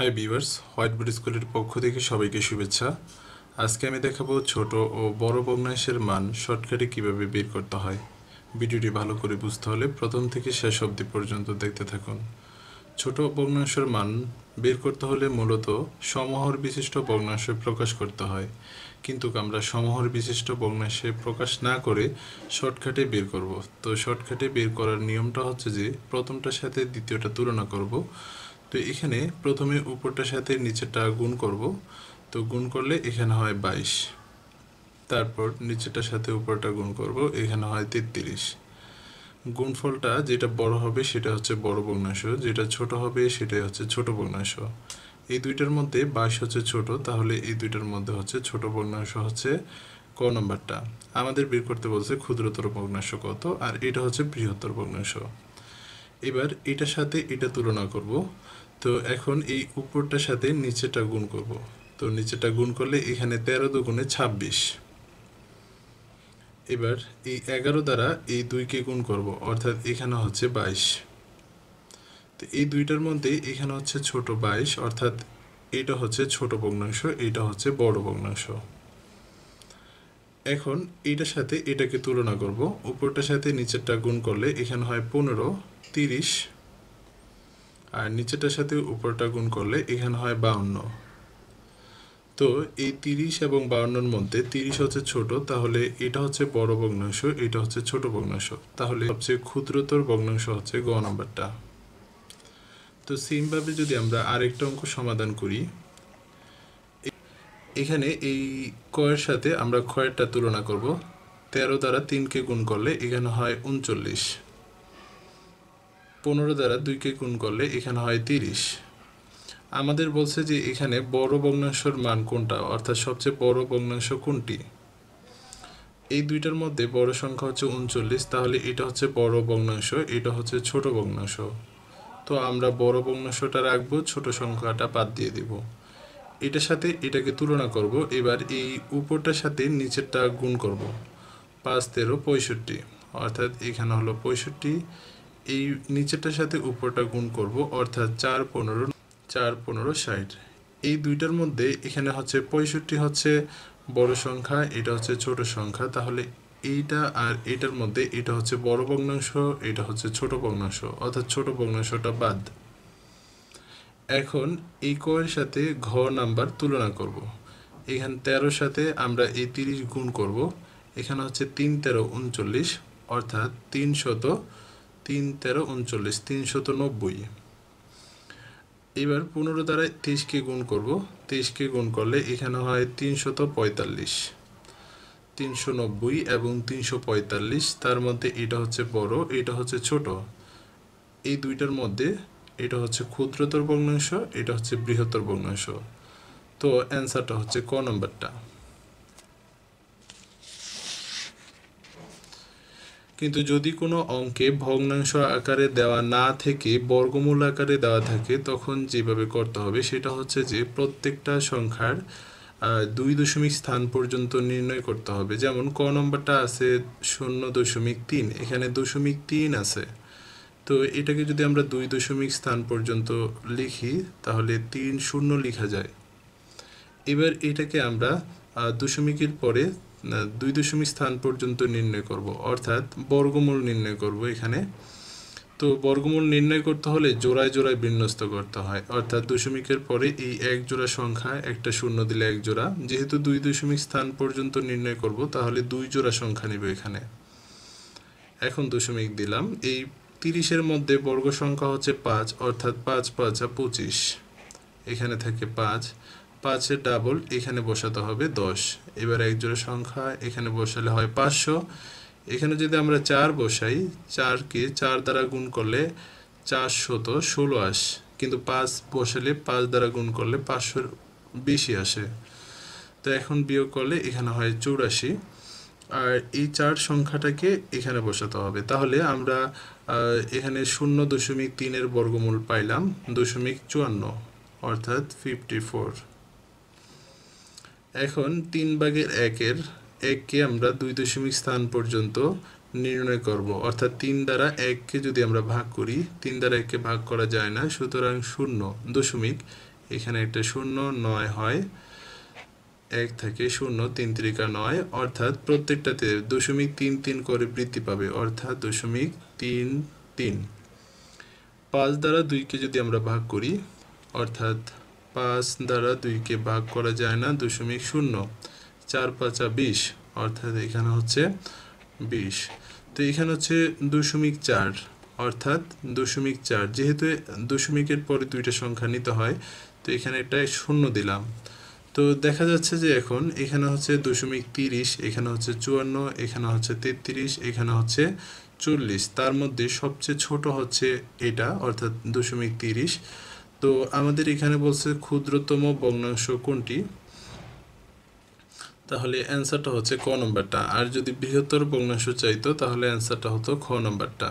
Hi viewers white board স্কুলের পক্ষ থেকে সবাইকে শুভেচ্ছা আজকে আমি দেখাবো ছোট ও বড় ভগ্নাংশের মান শর্টকাটে কিভাবে বের করতে হয় ভিডিওটি ভালো করে বুঝতে হলে প্রথম থেকে শেষ অবধি পর্যন্ত দেখতে থাকুন ছোট ভগ্নাংশের মান বের করতে হলে মূলত সমহর বিশিষ্ট ভগ্নাংশে প্রকাশ করতে হয় কিন্তু আমরা সমহর বিশিষ্ট ভগ্নাংশে প্রকাশ না করে শর্টকাটে বের করব তো শর্টকাটে বের করার নিয়মটা হচ্ছে যে প্রথমটার সাথে দ্বিতীয়টা তুলনা করবো তো এখানে প্রথমে উপরটার সাথে নিচেরটা গুণ করব তো গুণ করলে এখানে হয় বাইশ তারপর নিচেরটার সাথে উপরটা গুণ করব এখানে হয় তেত্রিশ গুণফলটা যেটা বড় হবে সেটা হচ্ছে বড় ভগ্নাংশ যেটা ছোট হবে সেটাই হচ্ছে ছোট ভগ্নাংশ এই দুইটার মধ্যে বাইশ হচ্ছে ছোট তাহলে এই দুইটার মধ্যে হচ্ছে ছোট ভগ্নাংশ হচ্ছে ক নম্বরটা আমাদের বের করতে বলছে ক্ষুদ্রতর ভগ্নাংশ কত আর এটা হচ্ছে বৃহত্তর ভগ্নাংশ এবার এটার সাথে এটা তুলনা করব তো এখন এই উপরটার সাথে নিচেটা গুণ করব তো নিচেটা গুণ করলে এখানে তেরো দুগুণে ছাব্বিশ এবার এই এগারো দ্বারা এই দুইকে গুণ করব অর্থাৎ এখানে হচ্ছে বাইশ তো এই দুইটার মধ্যে এখানে হচ্ছে ছোট বাইশ অর্থাৎ এটা হচ্ছে ছোট ভগ্নাংশ এটা হচ্ছে বড় ভগ্নাংশ এখন এটার সাথে এটাকে তুলনা করব উপরটার সাথে নিচেরটা গুণ করলে এখানে হয় পনেরো তিরিশ আর নিচেটার সাথে উপরটা গুণ করলে এখানে হয় বাউন্ন তো এই তিরিশ এবং বাউন্নর মধ্যে তিরিশ হচ্ছে ছোট তাহলে এটা হচ্ছে বড় ভগ্নাংশ এটা হচ্ছে ছোট ভগ্নাংশ তাহলে সবচেয়ে ক্ষুদ্রতর ভগ্নাংশ হচ্ছে গ নাম্বারটা তো সেমভাবে যদি আমরা আরেকটা অঙ্ক সমাধান করি এখানে এই কয়ের সাথে আমরা ক্ষয়েরটা তুলনা করব তেরো দ্বারা কে গুণ করলে এখানে হয় উনচল্লিশ পনেরো দ্বারা দুইকে গুণ করলে এখানে হয় তিরিশ আমাদের বলছে যে এখানে বড় ভগ্নাংশর মান কোনটা অর্থাৎ সবচেয়ে বড় ভগ্নাংশ কোনটি এই দুইটার মধ্যে বড় সংখ্যা হচ্ছে উনচল্লিশ তাহলে এটা হচ্ছে বড় ভগ্নাংশ এটা হচ্ছে ছোট ভগ্নাংশ তো আমরা বড় ভগ্নাংশটা রাখবো ছোট সংখ্যাটা বাদ দিয়ে দিব এটার সাথে এটাকে তুলনা করব এবার এই উপরটার সাথে নিচেরটা গুণ করব পাঁচ তেরো পঁয়ষট্টি অর্থাৎ এখানে হলো পঁয়ষট্টি এই নিচেরটার সাথে উপরটা গুণ করব অর্থাৎ চার পনেরো চার পনেরো ষাট এই দুইটার মধ্যে এখানে হচ্ছে পঁয়ষট্টি হচ্ছে বড় সংখ্যা এটা হচ্ছে ছোট সংখ্যা তাহলে এইটা আর এটার মধ্যে এটা হচ্ছে বড় ভগ্নাংশ এটা হচ্ছে ছোট ভগ্নাংশ অর্থাৎ ছোট ভগ্নাংশটা বাদ এখন এই কয়ের সাথে ঘ নাম্বার তুলনা করব। এখানে তেরোর সাথে আমরা এই তিরিশ গুণ করব। এখানে হচ্ছে তিন তেরো উনচল্লিশ অর্থাৎ তিন শত তিন তেরো উনচল্লিশ তিনশত নব্বই এবার পনেরো দ্বারা তেইশকে গুণ করব তেইশকে গুণ করলে এখানে হয় তিনশত পঁয়তাল্লিশ তিনশো নব্বই এবং তিনশো পঁয়তাল্লিশ তার মধ্যে এটা হচ্ছে বড় এটা হচ্ছে ছোট এই দুইটার মধ্যে এটা হচ্ছে ক্ষুদ্রতর ভগ্নাংশ এটা হচ্ছে বৃহত্তর ভগ্নাংশ তো অ্যান্সারটা হচ্ছে ক নম্বরটা কিন্তু যদি কোনো অঙ্কে ভগ্নাংশ আকারে দেওয়া না থেকে বর্গমূল আকারে দেওয়া থাকে তখন যেভাবে করতে হবে সেটা হচ্ছে যে প্রত্যেকটা সংখ্যার দুই দশমিক স্থান পর্যন্ত নির্ণয় করতে হবে যেমন ক নম্বরটা আছে শূন্য দশমিক তিন এখানে দশমিক তিন আছে তো এটাকে যদি আমরা দুই দশমিক স্থান পর্যন্ত লিখি তাহলে তিন শূন্য লেখা যায় এবার এটাকে আমরা দশমিকের পরে দুই দশমিক স্থান পর্যন্ত নির্ণয় করব অর্থাৎ বর্গমূল নির্ণয় করব এখানে তো বর্গমূল নির্ণয় করতে হলে জোড়ায় জোড়ায় বিন্যস্ত করতে হয় অর্থাৎ দশমিকের পরে এই এক জোড়া সংখ্যা একটা শূন্য দিলে এক জোড়া যেহেতু দুই দশমিক স্থান পর্যন্ত নির্ণয় করব তাহলে দুই জোড়া সংখ্যা নেব এখানে এখন দশমিক দিলাম এই তিরিশের মধ্যে বর্গ সংখ্যা হচ্ছে পাঁচ অর্থাৎ পাঁচ পাঁচা পঁচিশ এখানে থাকে পাঁচ পাঁচের ডাবল এখানে বসাতে হবে দশ এবার এক জোড়া সংখ্যা এখানে বসালে হয় পাঁচশো এখানে যদি আমরা চার বসাই চারকে চার দ্বারা গুণ করলে শত ষোলো আস কিন্তু পাঁচ বসালে পাঁচ দ্বারা গুণ করলে পাঁচশোর বেশি আসে তো এখন বিয়োগ করলে এখানে হয় চৌরাশি আর এই চার সংখ্যাটাকে এখানে বসাতে হবে তাহলে আমরা এখানে শূন্য দশমিক তিনের বর্গমূল পাইলাম দশমিক চুয়ান্ন অর্থাৎ ফিফটি ফোর এখন তিন ভাগের একের এককে আমরা দুই দশমিক স্থান পর্যন্ত নির্ণয় করব অর্থাৎ তিন দ্বারা এককে যদি আমরা ভাগ করি তিন দ্বারা এককে ভাগ করা যায় না সুতরাং শূন্য দশমিক এখানে একটা শূন্য নয় হয় এক থেকে শূন্য তিন ত্রিকা নয় অর্থাৎ প্রত্যেকটাতে দশমিক তিন তিন করে বৃদ্ধি পাবে অর্থাৎ দশমিক তিন তিন পাঁচ দ্বারা দুইকে যদি আমরা ভাগ করি অর্থাৎ পাঁচ দ্বারা দুইকে ভাগ করা যায় না দশমিক শূন্য চার পাঁচা বিশ অর্থাৎ এখানে হচ্ছে বিশ তো এখানে হচ্ছে দুশমিক চার অর্থাৎ দশমিক চার যেহেতু দশমিকের পরে দুইটা সংখ্যা নিতে হয় তো এখানে একটা শূন্য দিলাম তো দেখা যাচ্ছে যে এখন এখানে হচ্ছে দশমিক তিরিশ এখানে হচ্ছে চুয়ান্ন এখানে হচ্ছে তেত্রিশ এখানে হচ্ছে চল্লিশ তার মধ্যে সবচেয়ে ছোট হচ্ছে এটা অর্থাৎ দশমিক তিরিশ তো আমাদের এখানে বলছে ক্ষুদ্রতম ভগ্নাংশ কোনটি তাহলে অ্যান্সারটা হচ্ছে ক নম্বরটা আর যদি বৃহত্তর ভগ্নাংশ চাইতো তাহলে অ্যান্সারটা হতো খ নম্বরটা